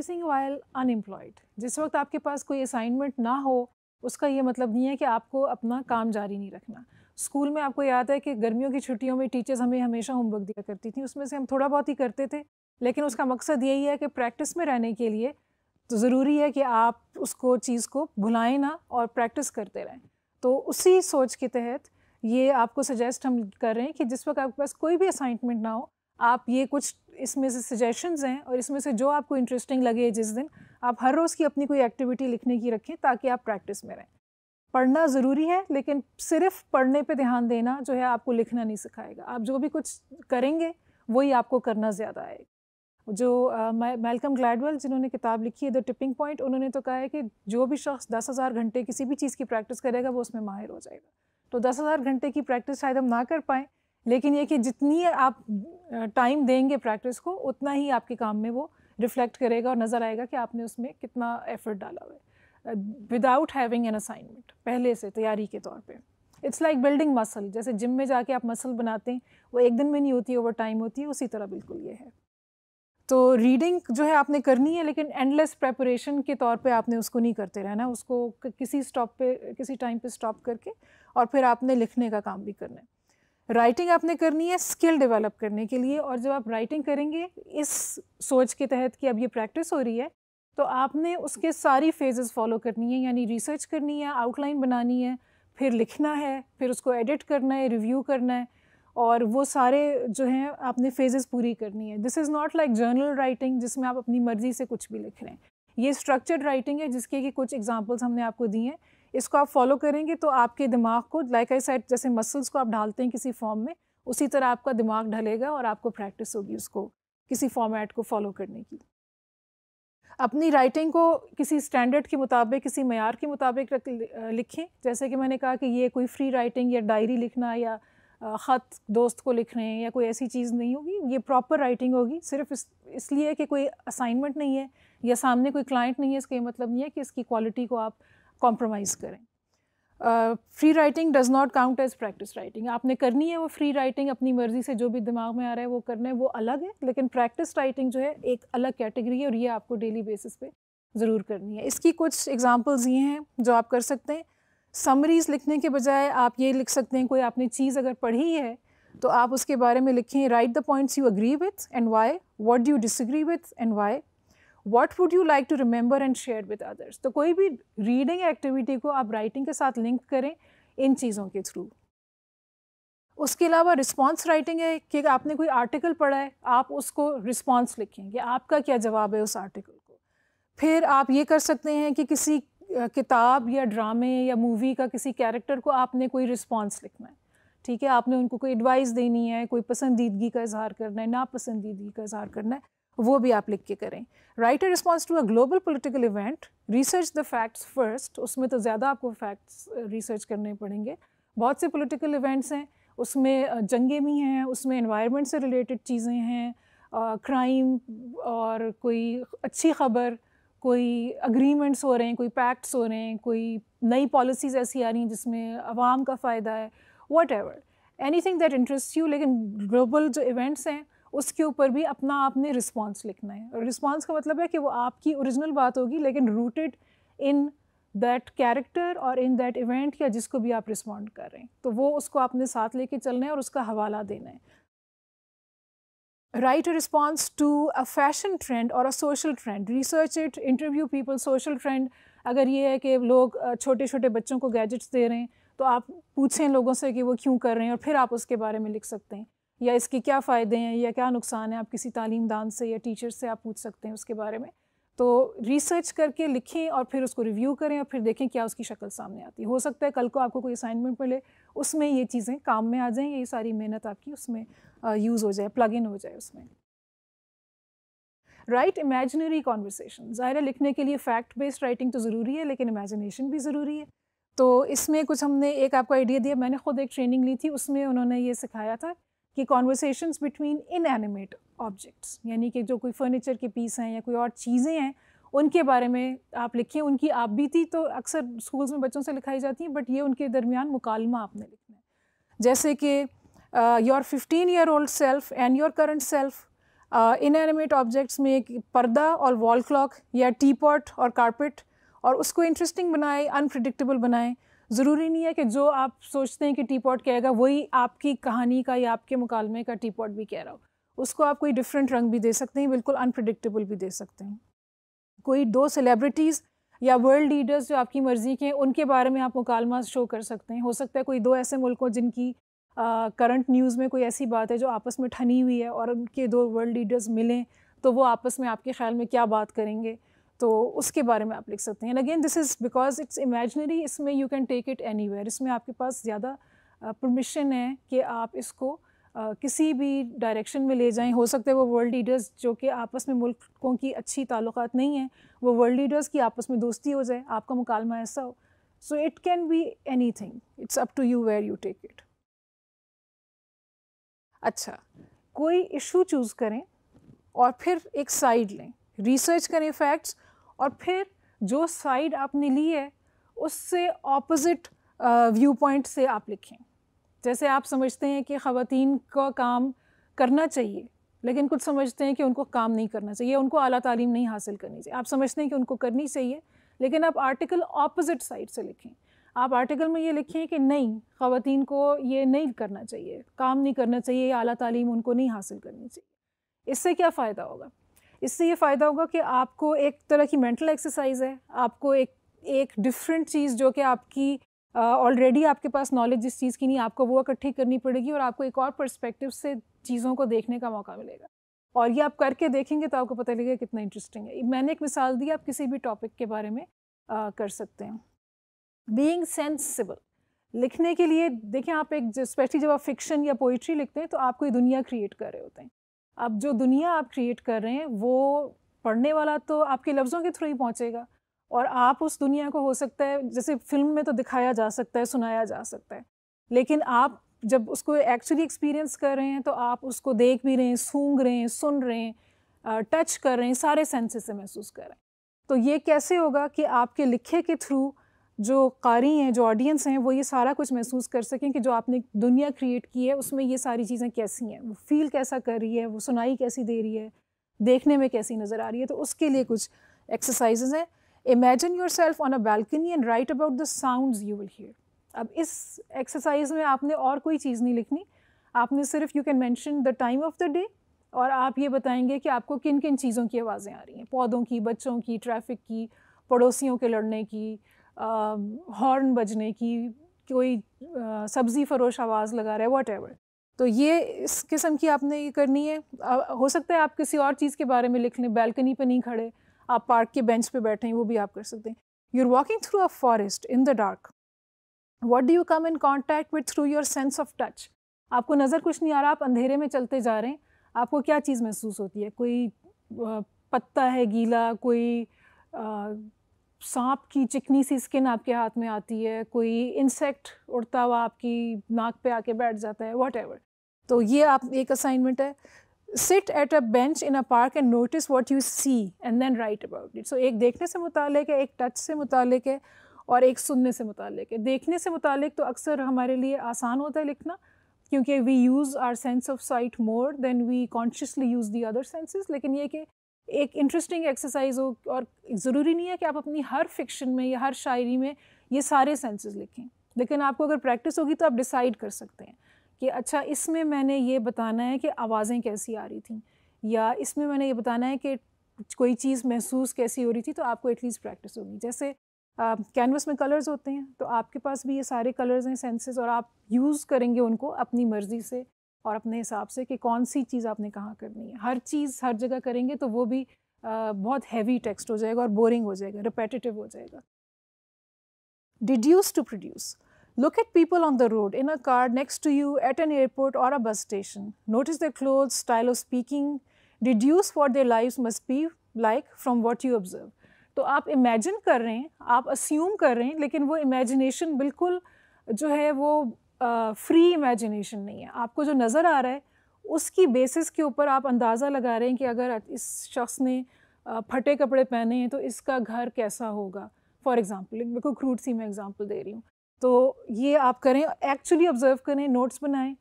practising vial unemployed जिस वक्त आपके पास कोई असाइनमेंट ना हो उसका ये मतलब नहीं है कि आपको अपना काम जारी नहीं रखना स्कूल में आपको याद है कि गर्मियों की छुट्टियों में टीचर्स हमें हमेशा होमवर्क दिया करती थी उसमें से हम थोड़ा बहुत ही करते थे लेकिन उसका मकसद यही है कि प्रैक्टिस में रहने के लिए तो ज़रूरी है कि आप उसको चीज़ को भुलाएं ना और प्रैक्टिस करते रहें तो उसी सोच के तहत ये आपको सजेस्ट हम कर रहे हैं कि जिस वक्त आपके पास कोई भी असाइनमेंट ना हो आप ये कुछ इसमें से सजेशंस हैं और इसमें से जो आपको इंटरेस्टिंग लगे जिस दिन आप हर रोज़ की अपनी कोई एक्टिविटी लिखने की रखें ताकि आप प्रैक्टिस में रहें पढ़ना ज़रूरी है लेकिन सिर्फ पढ़ने पे ध्यान देना जो है आपको लिखना नहीं सिखाएगा आप जो भी कुछ करेंगे वही आपको करना ज़्यादा आएगा जो मेलकम ग्लैडवेल जिन्होंने किताब लिखी है द टिपिंग पॉइंट उन्होंने तो कहा है कि जो भी शख्स दस हज़ार घंटे किसी भी चीज़ की प्रैक्टिस करेगा वो उसमें माहिर हो जाएगा तो दस हज़ार घंटे की प्रैक्टिस शायद हम ना कर पाएँ लेकिन ये कि जितनी आप टाइम देंगे प्रैक्टिस को उतना ही आपके काम में वो रिफ्लेक्ट करेगा और नज़र आएगा कि आपने उसमें कितना एफर्ट डाला हुआ है विदाउट हैविंग एन असाइनमेंट पहले से तैयारी के तौर पे इट्स लाइक बिल्डिंग मसल जैसे जिम में जाके आप मसल बनाते हैं वो एक दिन में नहीं होती ओवर टाइम होती है उसी तरह बिल्कुल ये है तो रीडिंग जो है आपने करनी है लेकिन एंडलेस प्रेपरेशन के तौर पे आपने उसको नहीं करते रहना उसको किसी स्टॉप पे किसी टाइम पे स्टॉप करके और फिर आपने लिखने का काम भी करना है राइटिंग आपने करनी है स्किल डेवलप करने के लिए और जब आप राइटिंग करेंगे इस सोच के तहत कि अब ये प्रैक्टिस हो रही है तो आपने उसके सारी फेजेस फॉलो करनी है यानी रिसर्च करनी है आउटलाइन बनानी है फिर लिखना है फिर उसको एडिट करना है रिव्यू करना है और वो सारे जो हैं आपने फेजेस पूरी करनी है this is not like journal writing जिसमें आप अपनी मर्ज़ी से कुछ भी लिख रहे हैं ये स्ट्रक्चर्ड राइटिंग है जिसके कि कुछ एग्ज़ाम्पल्स हमने आपको दिए हैं इसको आप फॉलो करेंगे तो आपके दिमाग को लाइक आई साइड जैसे मसल्स को आप ढालते हैं किसी फॉर्म में उसी तरह आपका दिमाग ढलेगा और आपको प्रैक्टिस होगी उसको किसी फॉर्मेट को फॉलो करने की अपनी राइटिंग को किसी स्टैंडर्ड के मुताबिक किसी मैार के मुताबिक रख लिखें जैसे कि मैंने कहा कि ये कोई फ्री राइटिंग या डायरी लिखना या ख़त दोस्त को लिख रहे हैं या कोई ऐसी चीज़ नहीं होगी ये प्रॉपर राइटिंग होगी सिर्फ इस इसलिए कि कोई असाइनमेंट नहीं है या सामने कोई क्लाइंट नहीं है इसका ये मतलब नहीं है कि इसकी क्वालिटी को आप कॉम्प्रोमाइज़ करें free writing does not count as practice writing आपने करनी है वो फ्री राइटिंग अपनी मर्ज़ी से जो भी दिमाग में आ रहा है वो करना है वो अलग है लेकिन प्रैक्टिस राइटिंग जो है एक अलग कैटेगरी है और ये आपको डेली बेसिस पे ज़रूर करनी है इसकी कुछ एग्जांपल्स ये हैं जो आप कर सकते हैं समरीज़ लिखने के बजाय आप ये लिख सकते हैं कोई आपने चीज़ अगर पढ़ी है तो आप उसके बारे में लिखें write the points you agree with and why what do you disagree with and why what would you like to remember and share with others तो कोई भी रीडिंग एक्टिविटी को आप राइटिंग के साथ लिंक करें इन चीज़ों के थ्रू उसके अलावा रिस्पॉन्स राइटिंग है कि आपने कोई आर्टिकल पढ़ा है आप उसको रिस्पॉन्स लिखेंगे आपका क्या जवाब है उस आर्टिकल को फिर आप ये कर सकते हैं कि किसी किताब या ड्रामे या मूवी का किसी कैरेक्टर को आपने कोई रिस्पॉन्स लिखना है ठीक है आपने उनको कोई एडवाइस देनी है कोई पसंदीदगी का इजहार करना है नापसंदीदगी का इजहार करना है वो भी आप लिख के करें write a response to a global political event research the facts first उसमें तो ज़्यादा आपको फैक्ट्स रिसर्च करने पड़ेंगे बहुत से पोलिटिकल इवेंट्स हैं उसमें जंगे भी हैं उसमें इन्वायरमेंट से रिलेटेड चीज़ें हैं क्राइम और कोई अच्छी खबर कोई अग्रीमेंट्स हो रहे हैं कोई पैक्ट्स हो रहे हैं कोई नई पॉलिसीज़ ऐसी आ रही हैं जिसमें आवाम का फ़ायदा है whatever anything that interest you लेकिन ग्लोबल जो इवेंट्स हैं उसके ऊपर भी अपना आपने रिस्पॉन्स लिखना है और रिस्पॉन्स का मतलब है कि वो आपकी ओरिजिनल बात होगी लेकिन रूटेड इन दैट कैरेक्टर और इन दैट इवेंट या जिसको भी आप रिस्पॉन्ड कर रहे हैं तो वो उसको आपने साथ लेके चलना है और उसका हवाला देना है write response to a fashion trend और a social trend research it interview people social trend अगर ये है कि लोग छोटे छोटे बच्चों को गैजेट्स दे रहे हैं तो आप पूछें लोगों से कि वो क्यों कर रहे हैं और फिर आप उसके बारे में लिख सकते हैं या इसके क्या फ़ायदे हैं या क्या नुकसान है आप किसी तालीम दान से या टीचर से आप पूछ सकते हैं उसके बारे में तो रिसर्च करके लिखें और फिर उसको रिव्यू करें और फिर देखें क्या उसकी शक्ल सामने आती हो सकता है कल को आपको कोई असाइनमेंट मिले उसमें ये चीज़ें काम में आ जाएँ ये सारी मेहनत आपकी उसमें यूज़ हो जाए प्लग इन हो जाए उसमें राइट इमेजनरी कॉन्वर्सेशन ज़ाहिर लिखने के लिए फैक्ट बेस्ड राइटिंग तो ज़रूरी है लेकिन इमेजिनेशन भी ज़रूरी है तो इसमें कुछ हमने एक आपको आइडिया दिया मैंने खुद एक ट्रेनिंग ली थी उसमें उन्होंने ये सिखाया था कि कॉन्वर्सेशन बिटवीन इनएनिमेट ऑब्जेक्ट्स यानी कि जो कोई फर्नीचर के पीस हैं या कोई और चीज़ें हैं उनके बारे में आप लिखें उनकी आप बीती तो अक्सर स्कूल्स में बच्चों से लिखाई जाती है बट ये उनके दरमियान मुकालमा आपने लिखना है जैसे कि your fifteen year old self and your current self inanimate objects में एक पर्दा और वॉल क्लॉक या टी पॉट और कारपेट और उसको इंटरेस्टिंग बनाएं अनप्रडिक्टेबल बनाएं ज़रूरी नहीं है कि जो आप सोचते हैं कि टी पॉट कहेगा वही आपकी कहानी का या आपके मुकालमे का टी पॉट भी कह रहा हो उसको आप कोई डिफरेंट रंग भी दे सकते हैं बिल्कुल अनप्रडिक्टेबल भी दे सकते हैं कोई दो सेलिब्रिटीज़ या वर्ल्ड लीडर्स जो आपकी मर्ज़ी के हैं उनके बारे में आप मुकालमा शो कर सकते हैं हो सकता है कोई दो ऐसे मुल्क हों जिनकी करंट न्यूज़ में कोई ऐसी बात है जो आपस में ठनी हुई है और उनके दो वर्ल्ड लीडर्स मिलें तो वो आपस में आपके ख्याल में क्या बात करेंगे तो उसके बारे में आप लिख सकते हैं again this is because it's imaginary इसमें you can take it any इसमें आपके पास ज़्यादा परमिशन है कि आप इसको Uh, किसी भी डायरेक्शन में ले जाएं हो सकते हैं वो वर्ल्ड लीडर्स जो कि आपस में मुल्कों की अच्छी ताल्लुक नहीं हैं वो वर्ल्ड लीडर्स की आपस में दोस्ती हो जाए आपका मुकालमा ऐसा हो so it can be anything it's up to you where you take it अच्छा कोई इशू चूज़ करें और फिर एक साइड लें रिसर्च करें फैक्ट्स और फिर जो साइड आपने ली है उससे ऑपोजिट व्यू पॉइंट से आप लिखें जैसे आप समझते हैं कि ख़वान का काम करना चाहिए लेकिन कुछ समझते हैं कि उनको काम नहीं करना चाहिए उनको अला तालीम नहीं हासिल करनी चाहिए आप समझते हैं कि उनको करनी चाहिए लेकिन आप आर्टिकल ऑपोजिट साइड से लिखें आप आर्टिकल में ये लिखें कि नहीं ख़वान को ये नहीं करना चाहिए काम नहीं करना चाहिए या अली तालीम उनको नहीं हासिल करनी चाहिए इससे क्या फ़ायदा होगा इससे ये फ़ायदा होगा कि आपको एक तरह की मेंटल एक्सरसाइज है आपको एक एक डिफरेंट चीज़ जो कि आपकी ऑलरेडी आपके पास नॉलेज जिस चीज़ की नहीं आपको वो इकट्ठी करनी पड़ेगी और आपको एक और परस्पेक्टिव से चीज़ों को देखने का मौका मिलेगा और ये आप करके देखेंगे तो आपको पता लगेगा कितना इंटरेस्टिंग है मैंने एक मिसाल दी आप किसी भी टॉपिक के बारे में uh, कर सकते हैं बीइंग सेंसिबल लिखने के लिए देखें आप एक स्पेशली जब आप फिक्शन या पोइट्री लिखते हैं तो आप कोई दुनिया क्रिएट कर रहे होते हैं अब जो दुनिया आप क्रिएट कर रहे हैं वो पढ़ने वाला तो आपके लफ्ज़ों के थ्रू ही पहुँचेगा और आप उस दुनिया को हो सकता है जैसे फिल्म में तो दिखाया जा सकता है सुनाया जा सकता है लेकिन आप जब उसको एक्चुअली एक्सपीरियंस कर रहे हैं तो आप उसको देख भी रहे हैं सूंघ रहे हैं सुन रहे हैं टच कर रहे हैं सारे सेंसेस से महसूस कर रहे हैं तो ये कैसे होगा कि आपके लिखे के थ्रू जो कारी हैं जो ऑडियंस हैं वो ये सारा कुछ महसूस कर सकें कि जो आपने दुनिया क्रिएट की है उसमें ये सारी चीज़ें कैसी हैं वो फील कैसा कर रही है वो सुनाई कैसी दे रही है देखने में कैसी नज़र आ रही है तो उसके लिए कुछ एक्सरसाइजेज़ हैं imagine yourself on a balcony and write about the sound you will hear अब इस एक्सरसाइज में आपने और कोई चीज़ नहीं लिखनी आपने सिर्फ you can mention the time of the day और आप ये बताएंगे कि आपको किन किन चीज़ों की आवाज़ें आ रही हैं पौधों की बच्चों की ट्रैफिक की पड़ोसियों के लड़ने की हॉर्न बजने की कोई सब्ज़ी फरोश आवाज़ लगा रहा है वॉट एवर तो ये इस किस्म की आपने ये करनी है हो सकता है आप किसी और चीज़ के बारे में लिख लें बैल्कनी पर नहीं खड़े आप पार्क के बेंच पे बैठे हैं वो भी आप कर सकते हैं you are walking through a forest in the dark what do you come in contact with through your sense of touch आपको नज़र कुछ नहीं आ रहा आप अंधेरे में चलते जा रहे हैं आपको क्या चीज़ महसूस होती है कोई पत्ता है गीला कोई सांप की चिकनी सी स्किन आपके हाथ में आती है कोई इंसेक्ट उड़ता हुआ आपकी नाक पे आके बैठ जाता है वॉट तो ये आप एक असाइनमेंट है sit at a bench in a park and notice what you see and then write about it so एक देखने से मुतक है एक टच से मुतक है और एक सुनने से मुतक है देखने से मुतक तो अक्सर हमारे लिए आसान होता है लिखना क्योंकि we use our sense of sight more than we consciously use the other senses लेकिन ये कि एक इंटरेस्टिंग एक्सरसाइज हो और ज़रूरी नहीं है कि आप अपनी हर फिक्शन में या हर शायरी में ये सारे सेंसेस लिखें लेकिन आपको अगर प्रैक्टिस होगी तो आप डिसाइड कर सकते हैं कि अच्छा इसमें मैंने ये बताना है कि आवाज़ें कैसी आ रही थी या इसमें मैंने ये बताना है कि कोई चीज़ महसूस कैसी हो रही थी तो आपको एटलीस्ट प्रैक्टिस होगी जैसे कैनवस uh, में कलर्स होते हैं तो आपके पास भी ये सारे कलर्स हैं सेंसेस और आप यूज़ करेंगे उनको अपनी मर्ज़ी से और अपने हिसाब से कि कौन सी चीज़ आपने कहाँ करनी है हर चीज़ हर जगह करेंगे तो वो भी बहुत हैवी टेक्स्ट हो जाएगा और बोरिंग हो जाएगा रिपेटिटिव हो जाएगा deduce to produce look at people on the road in a car next to you at an airport और a bus station note is the cloth style of speaking deduce for their life must be like from what you observe तो आप imagine कर रहे हैं आप assume कर रहे हैं लेकिन वो इमेजिनेशन बिल्कुल जो है वो फ्री इमेजिनेशन नहीं है आपको जो नज़र आ रहा है उसकी बेसिस के ऊपर आप अंदाज़ा लगा रहे हैं कि अगर इस शख्स ने फटे कपड़े पहने हैं तो इसका घर कैसा होगा फॉर एग्ज़ाम्पल बिल्कुल क्रूड सी मैं एग्ज़ाम्पल दे रही हूँ तो ये आप करें एक्चुअली ऑब्ज़र्व करें नोट्स बनाएं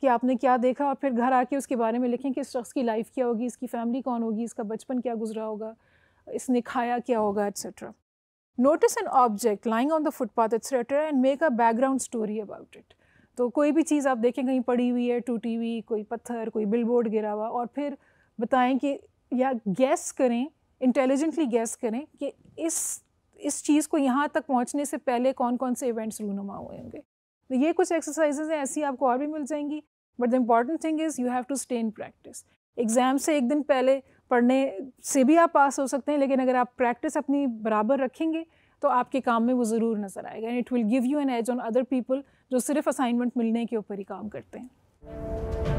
कि आपने क्या देखा और फिर घर आके उसके बारे में लिखें कि इस शख्स की लाइफ क्या होगी इसकी फैमिली कौन होगी इसका बचपन क्या गुजरा होगा इसने खाया क्या होगा etcetera notice an object lying on the footpath etcetera and make a background story about it तो कोई भी चीज़ आप देखें कहीं पड़ी हुई है टूटी हुई कोई पत्थर कोई बिलबोर्ड गिरा हुआ और फिर बताएं कि या गैस करें इंटेलिजेंटली गैस करें कि इस इस चीज़ को यहाँ तक पहुँचने से पहले कौन कौन से इवेंट्स रूनुमा हुए होंगे तो ये कुछ एक्सरसाइजेज हैं ऐसी आपको और भी मिल जाएंगी but the important thing is you have to stay in practice exam से एक दिन पहले पढ़ने से भी आप पास हो सकते हैं लेकिन अगर आप प्रैक्टिस अपनी बराबर रखेंगे तो आपके काम में वो ज़रूर नज़र आएगा and it will give you an edge on other people जो सिर्फ असाइनमेंट मिलने के ऊपर ही काम करते हैं